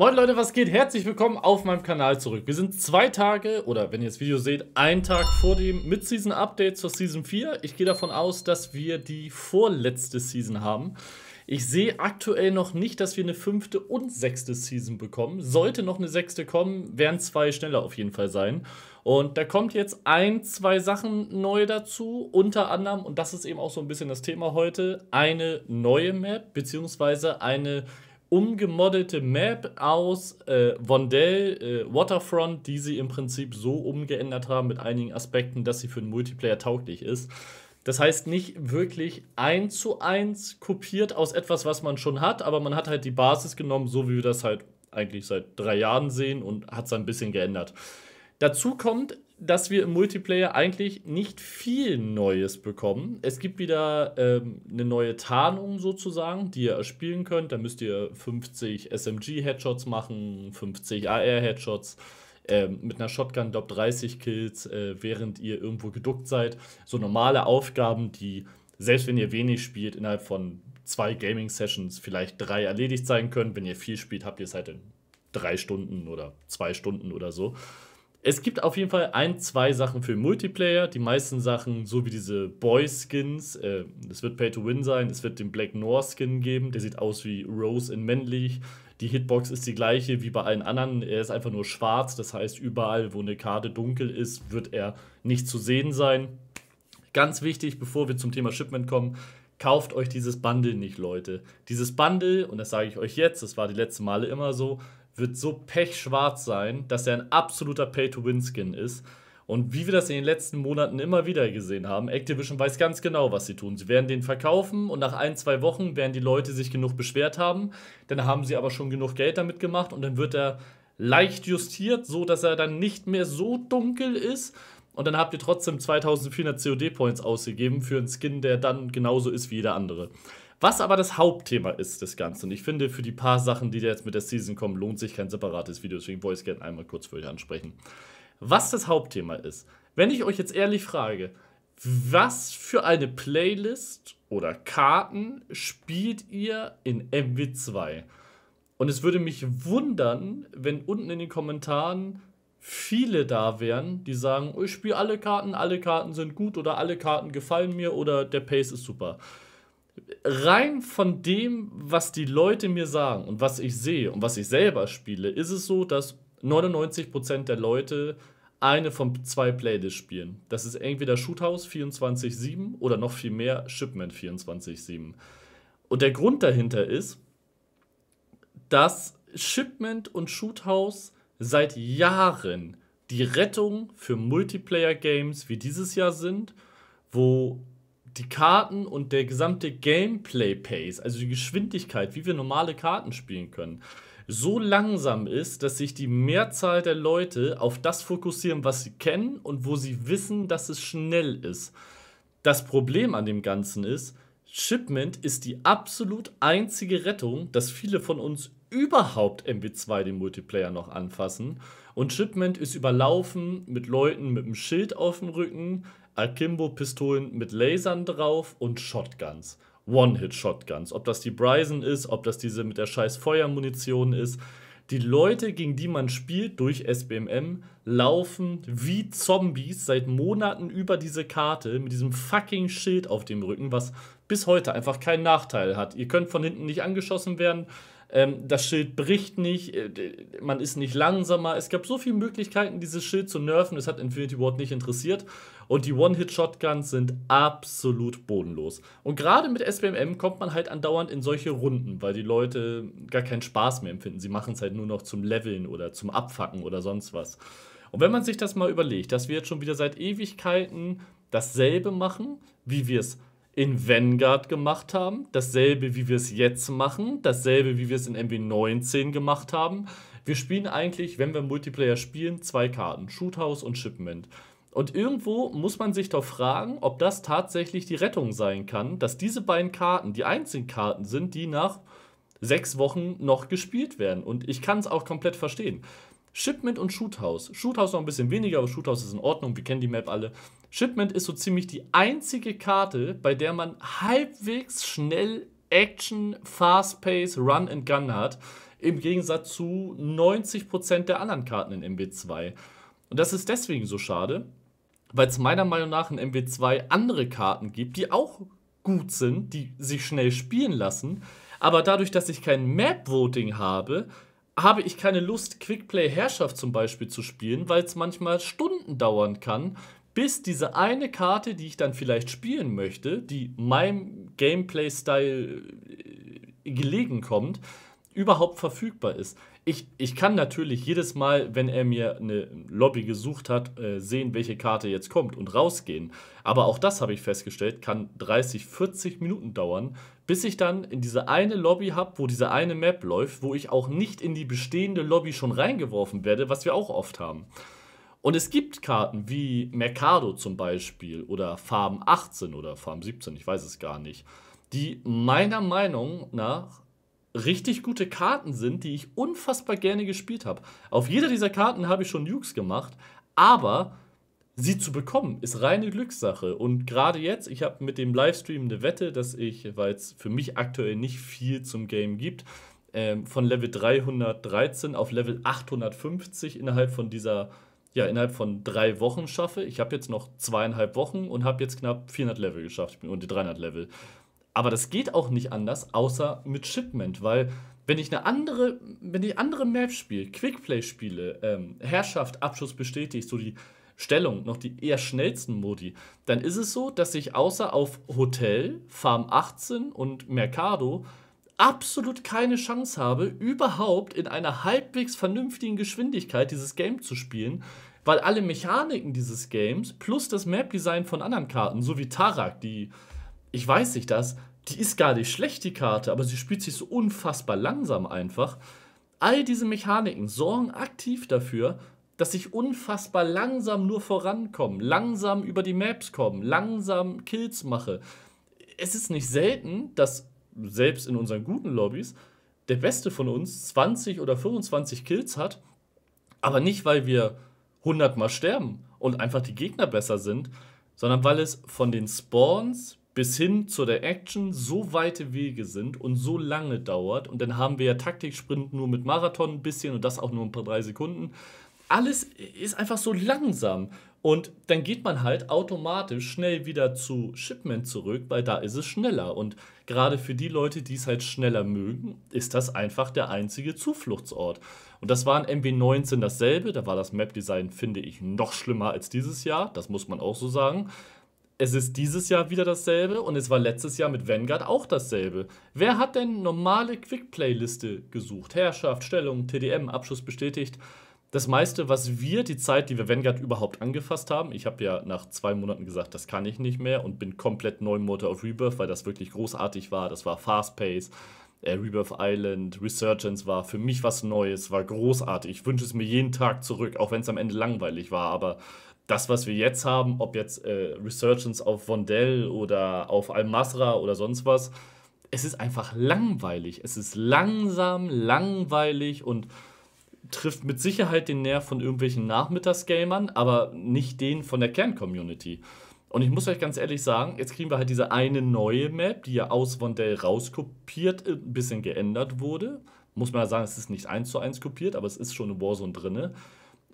Moin Leute, was geht? Herzlich willkommen auf meinem Kanal zurück. Wir sind zwei Tage, oder wenn ihr das Video seht, einen Tag vor dem Mid-Season-Update zur Season 4. Ich gehe davon aus, dass wir die vorletzte Season haben. Ich sehe aktuell noch nicht, dass wir eine fünfte und sechste Season bekommen. Sollte noch eine sechste kommen, werden zwei schneller auf jeden Fall sein. Und da kommt jetzt ein, zwei Sachen neu dazu. Unter anderem, und das ist eben auch so ein bisschen das Thema heute, eine neue Map, beziehungsweise eine umgemodelte Map aus äh, Vondell, äh, Waterfront, die sie im Prinzip so umgeändert haben mit einigen Aspekten, dass sie für den Multiplayer tauglich ist. Das heißt nicht wirklich eins zu eins kopiert aus etwas, was man schon hat, aber man hat halt die Basis genommen, so wie wir das halt eigentlich seit drei Jahren sehen und hat es ein bisschen geändert. Dazu kommt, dass wir im Multiplayer eigentlich nicht viel Neues bekommen. Es gibt wieder ähm, eine neue Tarnung sozusagen, die ihr erspielen könnt. Da müsst ihr 50 SMG-Headshots machen, 50 AR-Headshots. Ähm, mit einer Shotgun, glaube 30 Kills, äh, während ihr irgendwo geduckt seid. So normale Aufgaben, die, selbst wenn ihr wenig spielt, innerhalb von zwei Gaming-Sessions vielleicht drei erledigt sein können. Wenn ihr viel spielt, habt ihr es halt in drei Stunden oder zwei Stunden oder so es gibt auf jeden Fall ein, zwei Sachen für Multiplayer. Die meisten Sachen, so wie diese Boy-Skins, äh, es wird Pay to Win sein, es wird den Black Noir-Skin geben, der sieht aus wie Rose in männlich. Die Hitbox ist die gleiche wie bei allen anderen, er ist einfach nur schwarz, das heißt, überall, wo eine Karte dunkel ist, wird er nicht zu sehen sein. Ganz wichtig, bevor wir zum Thema Shipment kommen, kauft euch dieses Bundle nicht, Leute. Dieses Bundle, und das sage ich euch jetzt, das war die letzten Male immer so, wird so pechschwarz sein, dass er ein absoluter Pay-to-Win-Skin ist. Und wie wir das in den letzten Monaten immer wieder gesehen haben, Activision weiß ganz genau, was sie tun. Sie werden den verkaufen und nach ein, zwei Wochen werden die Leute sich genug beschwert haben. Dann haben sie aber schon genug Geld damit gemacht und dann wird er leicht justiert, so dass er dann nicht mehr so dunkel ist. Und dann habt ihr trotzdem 2400 COD-Points ausgegeben für einen Skin, der dann genauso ist wie jeder andere. Was aber das Hauptthema ist des Ganzen. Und ich finde, für die paar Sachen, die da jetzt mit der Season kommen, lohnt sich kein separates Video. Deswegen wollte ich es gerne einmal kurz für euch ansprechen. Was das Hauptthema ist. Wenn ich euch jetzt ehrlich frage, was für eine Playlist oder Karten spielt ihr in MW2? Und es würde mich wundern, wenn unten in den Kommentaren viele da wären, die sagen, oh, ich spiele alle Karten, alle Karten sind gut oder alle Karten gefallen mir oder der Pace ist super rein von dem, was die Leute mir sagen und was ich sehe und was ich selber spiele, ist es so, dass 99% der Leute eine von zwei Playlists spielen. Das ist entweder Shoothouse 24-7 oder noch viel mehr Shipment 24-7. Und der Grund dahinter ist, dass Shipment und Shoothouse seit Jahren die Rettung für Multiplayer-Games wie dieses Jahr sind, wo die Karten und der gesamte Gameplay-Pace, also die Geschwindigkeit, wie wir normale Karten spielen können, so langsam ist, dass sich die Mehrzahl der Leute auf das fokussieren, was sie kennen und wo sie wissen, dass es schnell ist. Das Problem an dem Ganzen ist, Shipment ist die absolut einzige Rettung, dass viele von uns überhaupt MB2 den Multiplayer noch anfassen und Shipment ist überlaufen mit Leuten mit einem Schild auf dem Rücken, Akimbo-Pistolen mit Lasern drauf und Shotguns. One-Hit-Shotguns. Ob das die Bryson ist, ob das diese mit der scheiß Feuermunition ist. Die Leute, gegen die man spielt durch SBMM, laufen wie Zombies seit Monaten über diese Karte mit diesem fucking Schild auf dem Rücken, was bis heute einfach keinen Nachteil hat. Ihr könnt von hinten nicht angeschossen werden, ähm, das Schild bricht nicht, äh, man ist nicht langsamer. Es gab so viele Möglichkeiten, dieses Schild zu nerven. Das hat Infinity Ward nicht interessiert. Und die One-Hit-Shotguns sind absolut bodenlos. Und gerade mit SBMM kommt man halt andauernd in solche Runden, weil die Leute gar keinen Spaß mehr empfinden. Sie machen es halt nur noch zum Leveln oder zum Abfacken oder sonst was. Und wenn man sich das mal überlegt, dass wir jetzt schon wieder seit Ewigkeiten dasselbe machen, wie wir es in Vanguard gemacht haben, dasselbe wie wir es jetzt machen, dasselbe wie wir es in MW19 gemacht haben. Wir spielen eigentlich, wenn wir Multiplayer spielen, zwei Karten, Shoothouse und Shipment. Und irgendwo muss man sich doch fragen, ob das tatsächlich die Rettung sein kann, dass diese beiden Karten die einzigen Karten sind, die nach sechs Wochen noch gespielt werden. Und ich kann es auch komplett verstehen. Shipment und Shoothouse. Shoothouse noch ein bisschen weniger, aber Shoothouse ist in Ordnung, wir kennen die Map alle. Shipment ist so ziemlich die einzige Karte, bei der man halbwegs schnell Action, Fast Pace, Run and Gun hat, im Gegensatz zu 90% der anderen Karten in MW2. Und das ist deswegen so schade, weil es meiner Meinung nach in MW2 andere Karten gibt, die auch gut sind, die sich schnell spielen lassen, aber dadurch, dass ich kein Map-Voting habe, habe ich keine Lust, Quickplay-Herrschaft zum Beispiel zu spielen, weil es manchmal Stunden dauern kann, bis diese eine Karte, die ich dann vielleicht spielen möchte, die meinem Gameplay-Style äh, gelegen kommt, überhaupt verfügbar ist. Ich, ich kann natürlich jedes Mal, wenn er mir eine Lobby gesucht hat, äh, sehen, welche Karte jetzt kommt und rausgehen. Aber auch das habe ich festgestellt, kann 30, 40 Minuten dauern, bis ich dann in diese eine Lobby habe, wo diese eine Map läuft, wo ich auch nicht in die bestehende Lobby schon reingeworfen werde, was wir auch oft haben. Und es gibt Karten wie Mercado zum Beispiel oder Farm 18 oder Farm 17, ich weiß es gar nicht, die meiner Meinung nach richtig gute Karten sind, die ich unfassbar gerne gespielt habe. Auf jeder dieser Karten habe ich schon Nukes gemacht, aber sie zu bekommen ist reine Glückssache. Und gerade jetzt, ich habe mit dem Livestream eine Wette, dass ich, weil es für mich aktuell nicht viel zum Game gibt, ähm, von Level 313 auf Level 850 innerhalb von dieser, ja, innerhalb von drei Wochen schaffe. Ich habe jetzt noch zweieinhalb Wochen und habe jetzt knapp 400 Level geschafft und die 300 Level. Aber das geht auch nicht anders, außer mit Shipment, weil wenn ich eine andere, wenn ich andere Maps spiele, Quickplay spiele, ähm, Herrschaft, Abschuss bestätigt, so die Stellung, noch die eher schnellsten Modi, dann ist es so, dass ich außer auf Hotel, Farm 18 und Mercado absolut keine Chance habe, überhaupt in einer halbwegs vernünftigen Geschwindigkeit dieses Game zu spielen, weil alle Mechaniken dieses Games plus das Map-Design von anderen Karten, so wie Tarak, die ich weiß nicht das, die ist gar nicht schlecht, die Karte, aber sie spielt sich so unfassbar langsam einfach. All diese Mechaniken sorgen aktiv dafür, dass ich unfassbar langsam nur vorankomme, langsam über die Maps komme, langsam Kills mache. Es ist nicht selten, dass selbst in unseren guten Lobbys der Beste von uns 20 oder 25 Kills hat, aber nicht, weil wir 100 Mal sterben und einfach die Gegner besser sind, sondern weil es von den Spawns bis hin zu der Action so weite Wege sind und so lange dauert. Und dann haben wir ja Taktiksprint nur mit Marathon ein bisschen und das auch nur ein paar drei Sekunden. Alles ist einfach so langsam. Und dann geht man halt automatisch schnell wieder zu Shipment zurück, weil da ist es schneller. Und gerade für die Leute, die es halt schneller mögen, ist das einfach der einzige Zufluchtsort. Und das war in MW19 dasselbe. Da war das Map-Design, finde ich, noch schlimmer als dieses Jahr. Das muss man auch so sagen es ist dieses Jahr wieder dasselbe und es war letztes Jahr mit Vanguard auch dasselbe. Wer hat denn normale quick playliste gesucht? Herrschaft, Stellung, TDM, Abschuss bestätigt. Das meiste, was wir die Zeit, die wir Vanguard überhaupt angefasst haben, ich habe ja nach zwei Monaten gesagt, das kann ich nicht mehr und bin komplett neu im Motor of Rebirth, weil das wirklich großartig war. Das war Fast Pace, äh, Rebirth Island, Resurgence war für mich was Neues, war großartig. Ich wünsche es mir jeden Tag zurück, auch wenn es am Ende langweilig war, aber das, was wir jetzt haben, ob jetzt äh, Resurgence auf Vondell oder auf Al-Masra oder sonst was, es ist einfach langweilig. Es ist langsam, langweilig und trifft mit Sicherheit den Nerv von irgendwelchen Nachmittagsgamern, aber nicht den von der Kerncommunity. Und ich muss euch ganz ehrlich sagen, jetzt kriegen wir halt diese eine neue Map, die ja aus Vondell rauskopiert, äh, ein bisschen geändert wurde. Muss man ja sagen, es ist nicht eins zu eins kopiert, aber es ist schon eine Warzone drinne.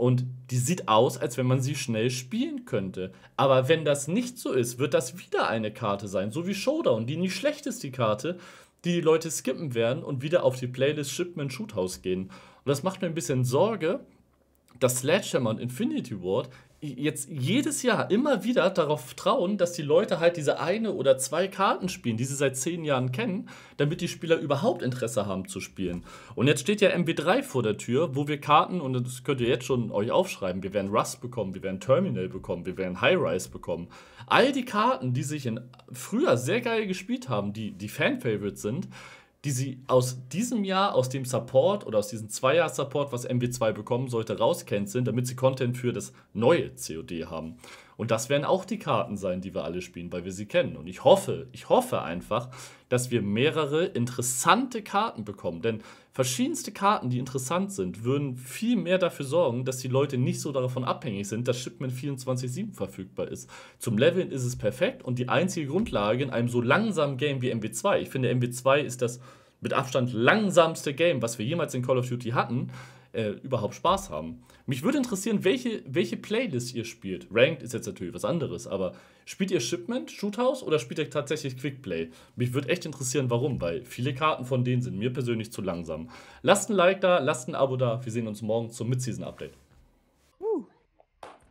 Und die sieht aus, als wenn man sie schnell spielen könnte. Aber wenn das nicht so ist, wird das wieder eine Karte sein, so wie Showdown, die nicht schlecht ist, die Karte, die die Leute skippen werden und wieder auf die Playlist Shipman Shoothouse gehen. Und das macht mir ein bisschen Sorge, dass Sledgehammer und Infinity Ward jetzt jedes Jahr immer wieder darauf trauen, dass die Leute halt diese eine oder zwei Karten spielen, die sie seit zehn Jahren kennen, damit die Spieler überhaupt Interesse haben zu spielen. Und jetzt steht ja MW3 vor der Tür, wo wir Karten, und das könnt ihr jetzt schon euch aufschreiben, wir werden Rust bekommen, wir werden Terminal bekommen, wir werden High-Rise bekommen. All die Karten, die sich in früher sehr geil gespielt haben, die, die Fan-Favorites sind, die sie aus diesem Jahr, aus dem Support oder aus diesem zweijahr support was MW2 bekommen sollte, rauscanceln, damit sie Content für das neue COD haben. Und das werden auch die Karten sein, die wir alle spielen, weil wir sie kennen. Und ich hoffe, ich hoffe einfach, dass wir mehrere interessante Karten bekommen. Denn verschiedenste Karten, die interessant sind, würden viel mehr dafür sorgen, dass die Leute nicht so davon abhängig sind, dass Shipment 24-7 verfügbar ist. Zum Leveln ist es perfekt und die einzige Grundlage in einem so langsamen Game wie MW2, ich finde MW2 ist das mit Abstand langsamste Game, was wir jemals in Call of Duty hatten, äh, überhaupt Spaß haben. Mich würde interessieren, welche, welche Playlist ihr spielt. Ranked ist jetzt natürlich was anderes, aber spielt ihr Shipment, Shoothouse oder spielt ihr tatsächlich Quickplay? Mich würde echt interessieren, warum, weil viele Karten von denen sind mir persönlich zu langsam. Lasst ein Like da, lasst ein Abo da. Wir sehen uns morgen zum Midseason-Update.